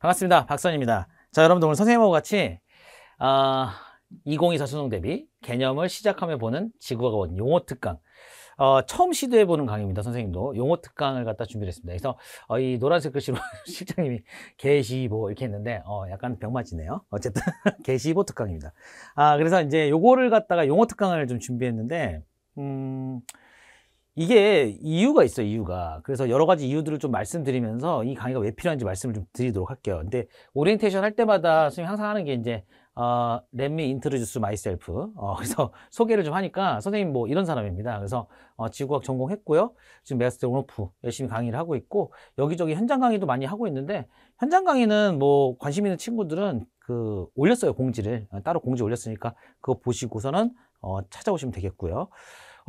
반갑습니다. 박선입니다. 자, 여러분들 오늘 선생님하고 같이 아, 2024 수능 대비 개념을 시작하며 보는 지구과학 원 용어 특강 어, 처음 시도해 보는 강의입니다. 선생님도 용어 특강을 갖다 준비했습니다. 를 그래서 어, 이 노란색 글씨로 실장님이 게시보 이렇게 했는데 어, 약간 병맞이네요. 어쨌든 게시보 특강입니다. 아, 그래서 이제 요거를 갖다가 용어 특강을 좀 준비했는데 음. 이게 이유가 있어요, 이유가. 그래서 여러 가지 이유들을 좀 말씀드리면서 이 강의가 왜 필요한지 말씀을 좀 드리도록 할게요. 근데 오리엔테이션 할 때마다 선생님 항상 하는 게 이제 어, let me introduce myself. 어, 그래서 소개를 좀 하니까 선생님 뭐 이런 사람입니다. 그래서 어, 지구학 전공했고요. 지금 메스터 온오프 열심히 강의를 하고 있고 여기저기 현장 강의도 많이 하고 있는데 현장 강의는 뭐 관심 있는 친구들은 그 올렸어요 공지를 따로 공지 올렸으니까 그거 보시고서는 어, 찾아오시면 되겠고요.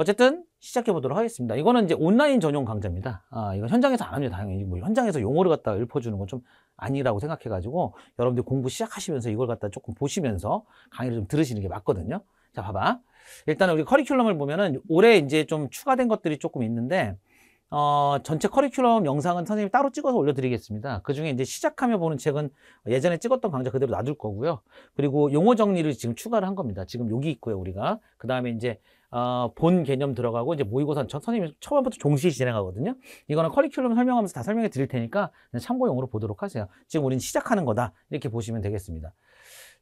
어쨌든 시작해 보도록 하겠습니다. 이거는 이제 온라인 전용 강좌입니다. 아, 이건 현장에서 안 합니다. 당연히 뭐 현장에서 용어를 갖다 읊어주는 건 좀 아니라고 생각해가지고 여러분들 공부 시작하시면서 이걸 갖다 조금 보시면서 강의를 좀 들으시는 게 맞거든요. 자, 봐봐. 일단은 우리 커리큘럼을 보면은 올해 이제 좀 추가된 것들이 조금 있는데 어, 전체 커리큘럼 영상은 선생님이 따로 찍어서 올려드리겠습니다. 그 중에 이제 시작하며 보는 책은 예전에 찍었던 강좌 그대로 놔둘 거고요. 그리고 용어 정리를 지금 추가를 한 겁니다. 지금 여기 있고요, 우리가. 그 다음에 이제 어, 본 개념 들어가고 이제 모의고사 전 선생님이 처음부터 종시 진행하거든요. 이거는 커리큘럼 설명하면서 다 설명해 드릴 테니까 참고용으로 보도록 하세요. 지금 우리는 시작하는 거다 이렇게 보시면 되겠습니다.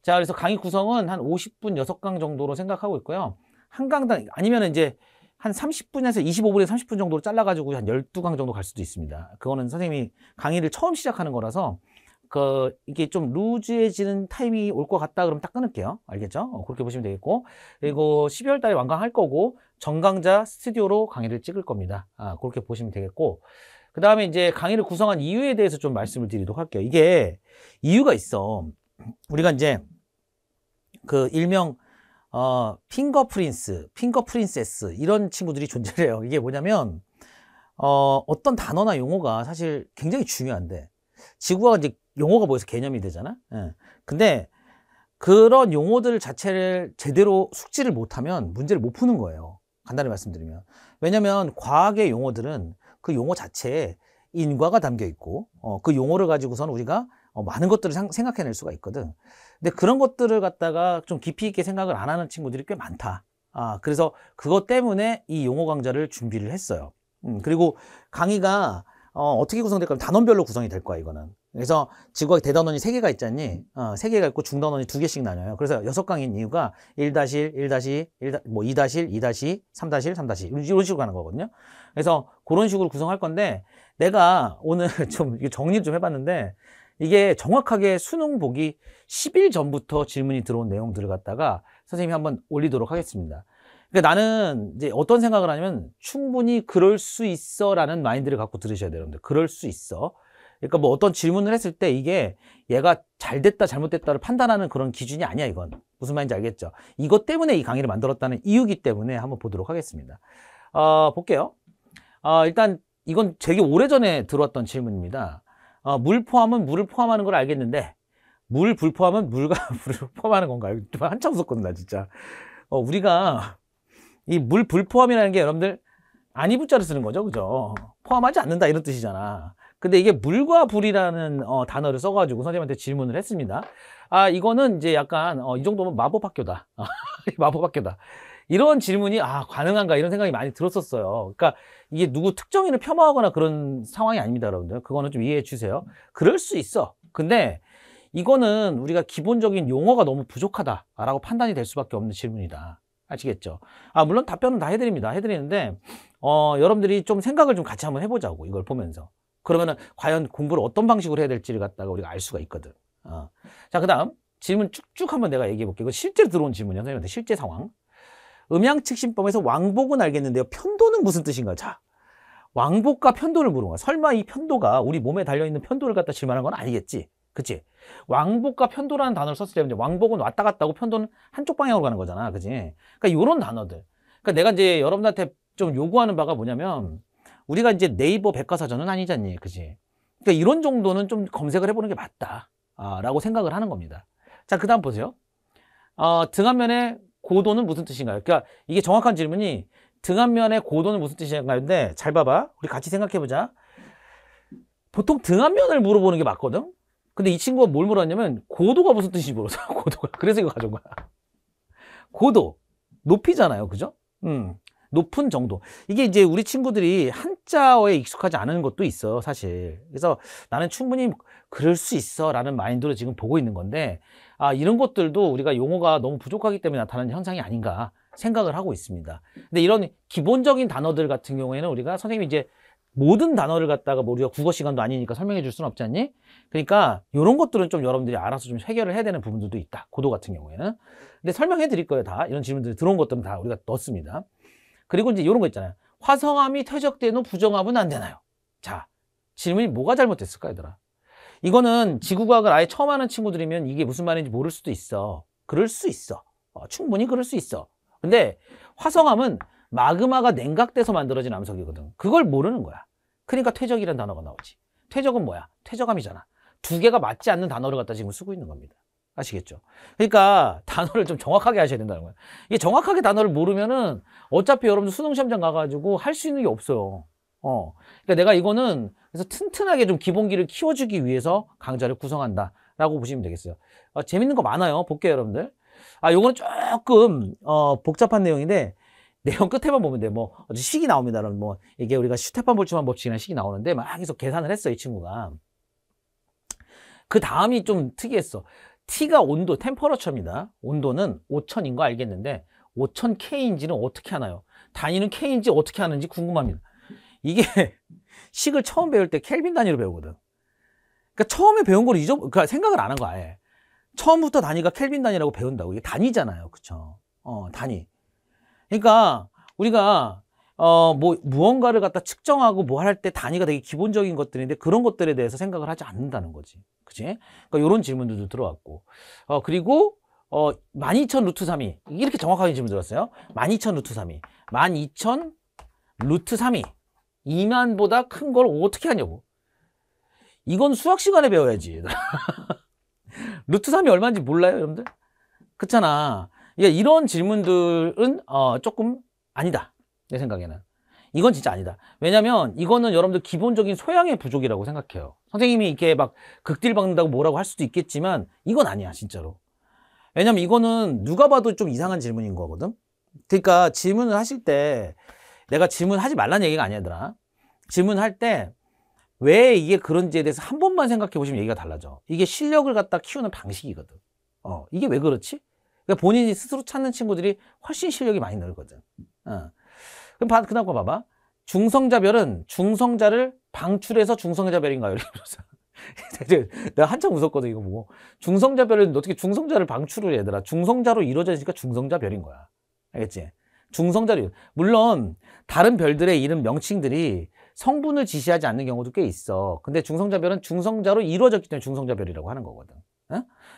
자, 그래서 강의 구성은 한 50분 6강 정도로 생각하고 있고요. 한 강당 아니면 이제 한 30분에서 2 5분에 30분 정도로 잘라가지고 한 12강 정도 갈 수도 있습니다. 그거는 선생님이 강의를 처음 시작하는 거라서 그 이게 좀 루즈해지는 타이밍이 올 것 같다 그럼 딱 끊을게요 알겠죠? 어, 그렇게 보시면 되겠고 그리고 12월 달에 완강할 거고 정강자 스튜디오로 강의를 찍을 겁니다 아, 그렇게 보시면 되겠고 그 다음에 이제 강의를 구성한 이유에 대해서 좀 말씀을 드리도록 할게요 이게 이유가 있어 우리가 이제 그 일명 어, 핑거 프린스, 핑거 프린세스 이런 친구들이 존재를 해요 이게 뭐냐면 어, 어떤 단어나 용어가 사실 굉장히 중요한데 지구가 이제 용어가 뭐여서 개념이 되잖아. 예. 근데 그런 용어들 자체를 제대로 숙지를 못하면 문제를 못 푸는 거예요. 간단히 말씀드리면. 왜냐면 과학의 용어들은 그 용어 자체에 인과가 담겨 있고 어, 그 용어를 가지고선 우리가 어, 많은 것들을 상, 생각해낼 수가 있거든. 근데 그런 것들을 갖다가 좀 깊이 있게 생각을 안 하는 친구들이 꽤 많다. 아, 그래서 그것 때문에 이 용어 강좌를 준비를 했어요. 음, 그리고 강의가 어, 어떻게 구성될까? 단원별로 구성이 될 거야, 이거는. 그래서 직구학 대단원이 세개가 있잖니? 어, 3개가 있고 중단원이 두개씩 나뉘요 그래서 여섯 강인 이유가 1-1, 1-1, 1, 뭐 2-1, 2-2, 3-1, 3-1 이런 식으로 가는 거거든요. 그래서 그런 식으로 구성할 건데 내가 오늘 좀 정리를 좀 해봤는데 이게 정확하게 수능 보기 10일 전부터 질문이 들어온 내용들을 갖다가 선생님이 한번 올리도록 하겠습니다. 그러니까 나는 이제 어떤 생각을 하냐면 충분히 그럴 수 있어 라는 마인드를 갖고 들으셔야 돼요. 여러분들. 그럴 수 있어. 그러니까 뭐 어떤 질문을 했을 때 이게 얘가 잘 됐다 잘못됐다를 판단하는 그런 기준이 아니야 이건 무슨 말인지 알겠죠 이것 때문에 이 강의를 만들었다는 이유기 때문에 한번 보도록 하겠습니다 어, 볼게요 어, 일단 이건 되게 오래전에 들어왔던 질문입니다 어, 물 포함은 물을 포함하는 걸 알겠는데 물 불포함은 물과 물을 포함하는 건가요? 한참 웃었거든요 진짜 어, 우리가 이 물 불포함이라는 게 여러분들 아니 부자를 쓰는 거죠 그죠 포함하지 않는다 이런 뜻이잖아 근데 이게 물과 불이라는 어, 단어를 써가지고 선생님한테 질문을 했습니다. 아 이거는 이제 약간 어, 이 정도면 마법학교다. 아, 마법학교다. 이런 질문이 아 가능한가 이런 생각이 많이 들었었어요. 그러니까 이게 누구 특정인을 폄하하거나 그런 상황이 아닙니다, 여러분들. 그거는 좀 이해해 주세요. 그럴 수 있어. 근데 이거는 우리가 기본적인 용어가 너무 부족하다라고 판단이 될 수밖에 없는 질문이다. 아시겠죠? 아 물론 답변은 다 해드립니다. 해드리는데 어 여러분들이 좀 생각을 좀 같이 한번 해보자고 이걸 보면서 그러면은 과연 공부를 어떤 방식으로 해야 될지를 갖다가 우리가 알 수가 있거든. 어. 자, 그 다음 질문 쭉쭉 한번 내가 얘기해 볼게요. 이거 실제 들어온 질문이야, 선생님한테. 실제 상황. 음양측심법에서 왕복은 알겠는데요. 편도는 무슨 뜻인가? 요 자, 왕복과 편도를 물은 거야. 설마 이 편도가 우리 몸에 달려있는 편도를 갖다 질문한 건 아니겠지? 그치? 왕복과 편도라는 단어를 썼을 때 왕복은 왔다 갔다 하고 편도는 한쪽 방향으로 가는 거잖아. 그치? 그러니까 이런 단어들. 그러니까 내가 이제 여러분한테 좀 요구하는 바가 뭐냐면 우리가 이제 네이버 백과사전은 아니잖니, 그지? 그러니까 이런 정도는 좀 검색을 해보는 게 맞다라고 아, 생각을 하는 겁니다. 자, 그 다음 보세요. 어, 등한면의 고도는 무슨 뜻인가요? 그러니까 이게 정확한 질문이 등한면의 고도는 무슨 뜻인가요근데잘 봐봐. 우리 같이 생각해보자. 보통 등한면을 물어보는 게 맞거든? 근데 이 친구가 뭘 물었냐면 고도가 무슨 뜻인지 물어서 고도가. 그래서 이거 가져온 거야. 고도. 높이잖아요. 그죠? 음. 높은 정도. 이게 이제 우리 친구들이 한자어에 익숙하지 않은 것도 있어요, 사실. 그래서 나는 충분히 그럴 수 있어 라는 마인드로 지금 보고 있는 건데, 아, 이런 것들도 우리가 용어가 너무 부족하기 때문에 나타나는 현상이 아닌가 생각을 하고 있습니다. 근데 이런 기본적인 단어들 같은 경우에는 우리가 선생님이 이제 모든 단어를 갖다가 뭐 우리가 국어 시간도 아니니까 설명해 줄 수는 없지 않니? 그러니까 이런 것들은 좀 여러분들이 알아서 좀 해결을 해야 되는 부분들도 있다. 고도 같은 경우에는. 근데 설명해 드릴 거예요, 다. 이런 질문들 이 들어온 것들은 다 우리가 넣습니다. 그리고 이제 이런 거 있잖아요. 화성암이 퇴적되는 부정암은 안 되나요? 자, 질문이 뭐가 잘못됐을까, 얘들아? 이거는 지구과학을 아예 처음 하는 친구들이면 이게 무슨 말인지 모를 수도 있어. 그럴 수 있어. 어, 충분히 그럴 수 있어. 근데 화성암은 마그마가 냉각돼서 만들어진 암석이거든. 그걸 모르는 거야. 그러니까 퇴적이라는 단어가 나오지. 퇴적은 뭐야? 퇴적암이잖아. 두 개가 맞지 않는 단어를 갖다 지금 쓰고 있는 겁니다. 아시겠죠? 그러니까 단어를 좀 정확하게 하셔야 된다는 거예요. 이게 정확하게 단어를 모르면은 어차피 여러분들 수능 시험장 가가지고 할 수 있는 게 없어요. 어. 그러니까 내가 이거는 그래서 튼튼하게 좀 기본기를 키워주기 위해서 강좌를 구성한다라고 보시면 되겠어요. 어, 재밌는 거 많아요. 볼게요, 여러분들. 아, 요거는 조금 어, 복잡한 내용인데 내용 끝에만 보면 돼. 뭐 식이 나옵니다. 그럼 뭐 이게 우리가 슈테판 볼츠만 법칙이라는 뭐 식이 나오는데 막 계속 계산을 했어 이 친구가. 그 다음이 좀 특이했어. T가 온도, 템퍼러처입니다. 온도는 5000인 거 알겠는데 5000K인지는 어떻게 하나요? 단위는 K인지 어떻게 하는지 궁금합니다. 이게 식을 처음 배울 때 켈빈 단위로 배우거든. 그러니까 처음에 배운 걸 잊어, 그러니까 생각을 안 한 거 아예. 처음부터 단위가 켈빈 단위라고 배운다고. 이게 단위잖아요. 그쵸? 어, 단위. 그러니까 우리가 어, 뭐, 무언가를 갖다 측정하고 뭐 할 때 단위가 되게 기본적인 것들인데 그런 것들에 대해서 생각을 하지 않는다는 거지. 그치? 그러니까 요런 질문들도 들어왔고. 어, 그리고, 어, 12,000 루트 3이. 이렇게 정확하게 질문 들었어요. 12,000 루트 3이. 12,000 루트 3이. 2만보다 큰 걸 어떻게 하냐고. 이건 수학 시간에 배워야지. 루트 3이 얼마인지 몰라요, 여러분들? 그렇잖아. 그러니까 이런 질문들은, 어, 조금 아니다. 내 생각에는 이건 진짜 아니다 왜냐면 이거는 여러분들 기본적인 소양의 부족이라고 생각해요 선생님이 이렇게 막 극딜 박는다고 뭐라고 할 수도 있겠지만 이건 아니야 진짜로 왜냐면 이거는 누가 봐도 좀 이상한 질문인 거거든 그러니까 질문을 하실 때 내가 질문하지 말라는 얘기가 아니더라 질문할 때 왜 이게 그런지에 대해서 한 번만 생각해 보시면 얘기가 달라져 이게 실력을 갖다 키우는 방식이거든 어 이게 왜 그렇지? 그러니까 본인이 스스로 찾는 친구들이 훨씬 실력이 많이 늘거든 어. 그럼 그다음 거 봐봐. 중성자별은 중성자를 방출해서 중성자별인가요? 내가 한참 웃었거든 이거 보고 중성자별을 어떻게 중성자를 방출을 얘들아 중성자로 이루어져있으니까 중성자별인 거야 알겠지? 중성자로 물론 다른 별들의 이름 명칭들이 성분을 지시하지 않는 경우도 꽤 있어 근데 중성자별은 중성자로 이루어졌기 때문에 중성자별이라고 하는 거거든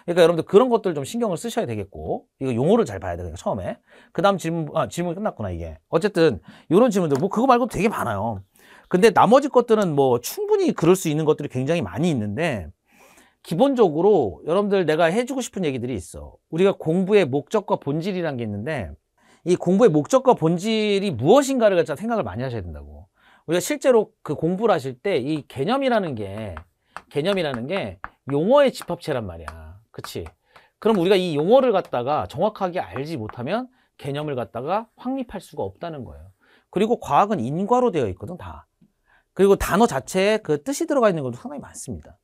그러니까 여러분들 그런 것들 좀 신경을 쓰셔야 되겠고 이거 용어를 잘 봐야 돼요 처음에 그 다음 질문 아 질문 끝났구나 이게 어쨌든 이런 질문들 뭐 그거 말고도 되게 많아요 근데 나머지 것들은 뭐 충분히 그럴 수 있는 것들이 굉장히 많이 있는데 기본적으로 여러분들 내가 해주고 싶은 얘기들이 있어 우리가 공부의 목적과 본질이란 게 있는데 이 공부의 목적과 본질이 무엇인가를 갖다 생각을 많이 하셔야 된다고 우리가 실제로 그 공부를 하실 때 이 개념이라는 게 개념이라는 게 용어의 집합체란 말이야. 그치? 그럼 우리가 이 용어를 갖다가 정확하게 알지 못하면 개념을 갖다가 확립할 수가 없다는 거예요. 그리고 과학은 인과로 되어 있거든, 다. 그리고 단어 자체에 그 뜻이 들어가 있는 것도 상당히 많습니다.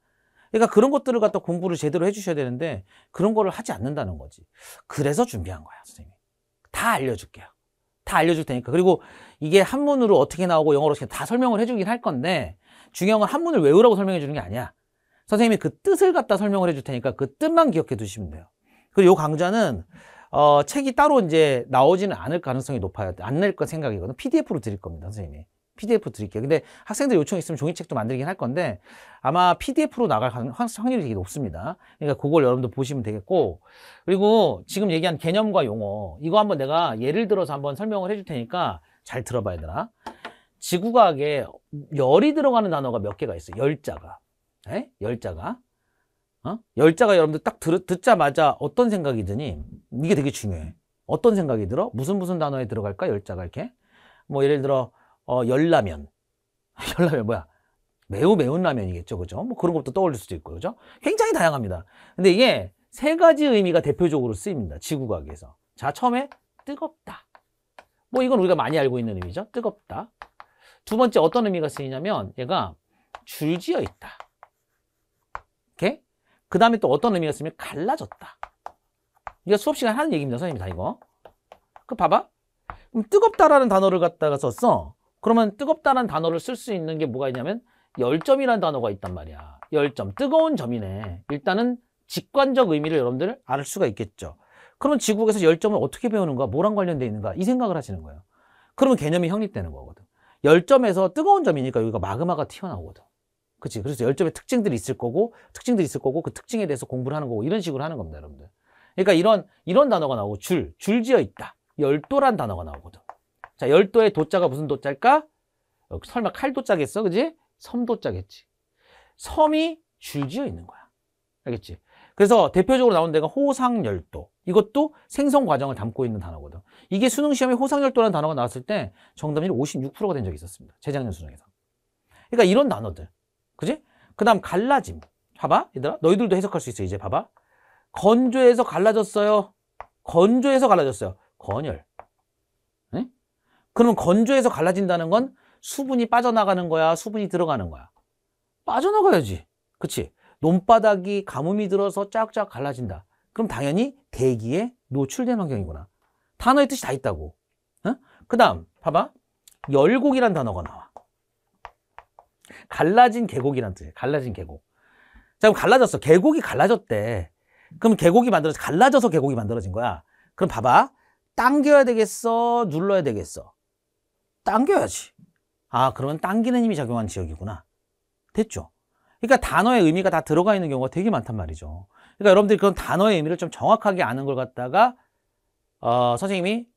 그러니까 그런 것들을 갖다 공부를 제대로 해주셔야 되는데 그런 거를 하지 않는다는 거지. 그래서 준비한 거야, 선생님다 알려줄게요. 다 알려줄 테니까. 그리고 이게 한문으로 어떻게 나오고 영어로 어떻게 다 설명을 해주긴 할 건데 중요한 건 한문을 외우라고 설명해 주는 게 아니야. 선생님이 그 뜻을 갖다 설명을 해줄 테니까 그 뜻만 기억해 두시면 돼요. 그리고 이 강좌는 어, 책이 따로 이제 나오지는 않을 가능성이 높아요. 안낼거 생각이거든. 요 PDF로 드릴 겁니다, 선생님이. PDF 드릴게요. 근데 학생들 요청 있으면 종이책도 만들긴 할 건데 아마 PDF로 나갈 확률이 되게 높습니다. 그러니까 그걸 여러분들 보시면 되겠고 그리고 지금 얘기한 개념과 용어 이거 한번 내가 예를 들어서 한번 설명을 해줄 테니까 잘 들어봐야 되나? 지구과학에 열이 들어가는 단어가 몇 개가 있어요. 열자가. 에? 열자가 어? 열자가 여러분들 딱 들, 듣자마자 어떤 생각이 드니 이게 되게 중요해 어떤 생각이 들어? 무슨 무슨 단어에 들어갈까? 열자가 이렇게 뭐 예를 들어 어, 열라면 열라면 뭐야 매우 매운 라면이겠죠 그죠? 뭐 그런 것도 떠올릴 수도 있고 그죠? 굉장히 다양합니다 근데 이게 세 가지 의미가 대표적으로 쓰입니다 지구과학에서 자 처음에 뜨겁다 뭐 이건 우리가 많이 알고 있는 의미죠 뜨겁다 두 번째 어떤 의미가 쓰이냐면 얘가 줄지어 있다 그 다음에 또 어떤 의미였으면 갈라졌다. 이거 수업 시간 하는 얘기입니다, 선생님 다 이거. 그 봐봐. 그럼 뜨겁다라는 단어를 갖다가 썼어. 그러면 뜨겁다라는 단어를 쓸 수 있는 게 뭐가 있냐면 열점이라는 단어가 있단 말이야. 열점, 뜨거운 점이네. 일단은 직관적 의미를 여러분들 알 수가 있겠죠. 그럼 지구에서 열점을 어떻게 배우는가, 뭐랑 관련되어 있는가 이 생각을 하시는 거예요. 그러면 개념이 형립되는 거거든. 열점에서 뜨거운 점이니까 여기가 마그마가 튀어나오거든. 그렇지. 그래서 열점의 특징들이 있을 거고 특징들이 있을 거고 그 특징에 대해서 공부를 하는 거고 이런 식으로 하는 겁니다, 여러분들. 그러니까 이런 이런 단어가 나오고 줄, 줄지어 있다. 열도란 단어가 나오거든. 자, 열도의 도자가 무슨 도자일까? 어, 설마 칼도자겠어, 그지? 섬도자겠지. 섬이 줄지어 있는 거야. 알겠지? 그래서 대표적으로 나온 데가 호상열도. 이것도 생성 과정을 담고 있는 단어거든. 이게 수능 시험에 호상열도라는 단어가 나왔을 때 정답률이 56%가 된 적이 있었습니다. 재작년 수능에서. 그러니까 이런 단어들. 그지? 그 다음 갈라짐. 봐봐, 얘들아. 너희들도 해석할 수 있어, 이제 봐봐. 건조해서 갈라졌어요. 건조해서 갈라졌어요. 건열. 응? 그러면 건조해서 갈라진다는 건 수분이 빠져나가는 거야, 수분이 들어가는 거야. 빠져나가야지. 그치? 논바닥이 가뭄이 들어서 쫙쫙 갈라진다. 그럼 당연히 대기에 노출된 환경이구나. 단어의 뜻이 다 있다고. 응? 그 다음, 봐봐. 열곡이란 단어가 나와. 갈라진 계곡이란 뜻이에요. 갈라진 계곡. 자, 그럼 갈라졌어. 계곡이 갈라졌대. 그럼 계곡이 만들어져, 갈라져서 계곡이 만들어진 거야. 그럼 봐봐. 당겨야 되겠어? 눌러야 되겠어? 당겨야지. 아, 그러면 당기는 힘이 작용한 지역이구나. 됐죠? 그러니까 단어의 의미가 다 들어가 있는 경우가 되게 많단 말이죠. 그러니까 여러분들이 그런 단어의 의미를 좀 정확하게 아는 걸 갖다가 어, 선생님이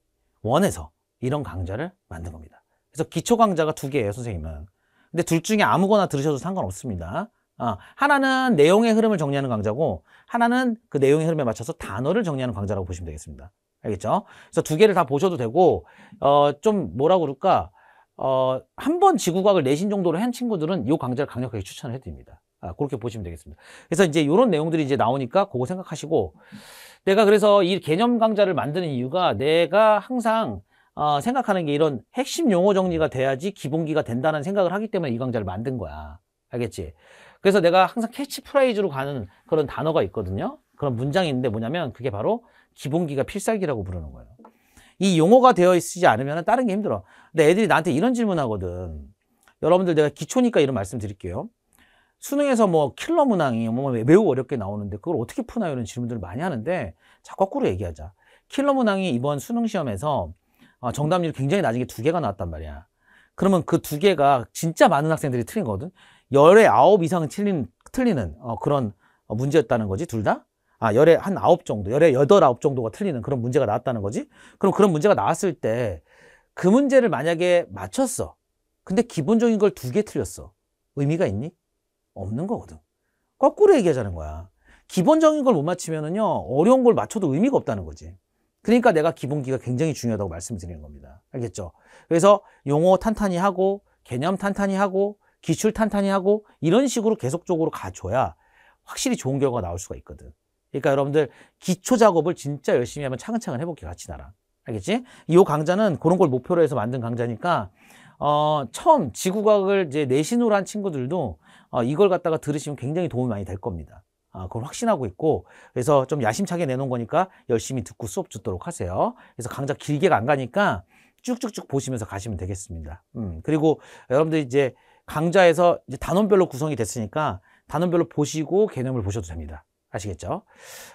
원해서 이런 강좌를 만든 겁니다. 그래서 기초 강좌가 두 개예요, 선생님은. 근데 둘 중에 아무거나 들으셔도 상관없습니다. 아, 하나는 내용의 흐름을 정리하는 강좌고 하나는 그 내용의 흐름에 맞춰서 단어를 정리하는 강좌라고 보시면 되겠습니다. 알겠죠? 그래서 두 개를 다 보셔도 되고 어, 좀 뭐라고 그럴까? 어, 한 번 지구과학을 내신 정도로 한 친구들은 이 강좌를 강력하게 추천을 해드립니다. 아, 그렇게 보시면 되겠습니다. 그래서 이제 이런 내용들이 이제 나오니까 그거 생각하시고 내가 그래서 이 개념 강좌를 만드는 이유가 내가 항상 어, 생각하는 게 이런 핵심 용어 정리가 돼야지 기본기가 된다는 생각을 하기 때문에 이 강좌를 만든 거야. 알겠지? 그래서 내가 항상 캐치프라이즈로 가는 그런 단어가 있거든요. 그런 문장이 있는데 뭐냐면 그게 바로 기본기가 필살기라고 부르는 거예요. 이 용어가 되어 있지 않으면 다른 게 힘들어. 근데 애들이 나한테 이런 질문하거든. 여러분들 내가 기초니까 이런 말씀 드릴게요. 수능에서 뭐 킬러 문항이 뭐 매우 어렵게 나오는데 그걸 어떻게 푸나요? 이런 질문들을 많이 하는데 자 거꾸로 얘기하자. 킬러 문항이 이번 수능 시험에서 아, 정답률이 굉장히 낮은 게 두 개가 나왔단 말이야. 그러면 그 두 개가 진짜 많은 학생들이 틀린 거거든. 열에 아홉 이상 은 틀린, 틀리는 어, 그런 어, 문제였다는 거지, 둘 다. 아, 열에 한 아홉 정도, 열에 여덟, 아홉 정도가 틀리는 그런 문제가 나왔다는 거지. 그럼 그런 문제가 나왔을 때 그 문제를 만약에 맞췄어. 근데 기본적인 걸 두 개 틀렸어. 의미가 있니? 없는 거거든. 거꾸로 얘기하자는 거야. 기본적인 걸 못 맞추면은요, 어려운 걸 맞춰도 의미가 없다는 거지. 그러니까 내가 기본기가 굉장히 중요하다고 말씀드리는 겁니다. 알겠죠? 그래서 용어 탄탄히 하고 개념 탄탄히 하고 기출 탄탄히 하고 이런 식으로 계속적으로 가줘야 확실히 좋은 결과가 나올 수가 있거든. 그러니까 여러분들 기초 작업을 진짜 열심히 하면 차근차근 해볼게 같이 나랑. 알겠지? 이 강좌는 그런 걸 목표로 해서 만든 강좌니까 어, 처음 지구과학을 이제 내신으로 한 친구들도 어, 이걸 갖다가 들으시면 굉장히 도움이 많이 될 겁니다. 아, 그걸 확신하고 있고 그래서 좀 야심차게 내놓은 거니까 열심히 듣고 수업 듣도록 하세요. 그래서 강좌 길게 안 가니까 쭉쭉쭉 보시면서 가시면 되겠습니다. 음, 그리고 여러분들 이제 강좌에서 이제 단원별로 구성이 됐으니까 단원별로 보시고 개념을 보셔도 됩니다. 아시겠죠?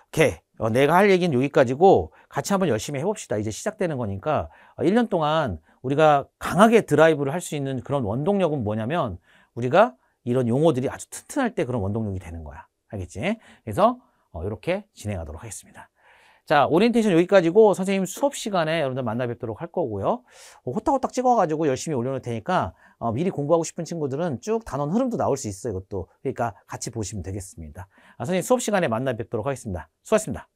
오케이. 어, 내가 할 얘기는 여기까지고 같이 한번 열심히 해봅시다. 이제 시작되는 거니까 어, 1년 동안 우리가 강하게 드라이브를 할 수 있는 그런 원동력은 뭐냐면 우리가 이런 용어들이 아주 튼튼할 때 그런 원동력이 되는 거야. 알겠지? 그래서 어, 이렇게 진행하도록 하겠습니다. 자, 오리엔테이션 여기까지고 선생님 수업 시간에 여러분들 만나 뵙도록 할 거고요. 어, 호딱호딱 찍어가지고 열심히 올려놓을 테니까 어, 미리 공부하고 싶은 친구들은 쭉 단원 흐름도 나올 수 있어요. 이것도. 그러니까 같이 보시면 되겠습니다. 아, 선생님 수업 시간에 만나 뵙도록 하겠습니다. 수고하셨습니다.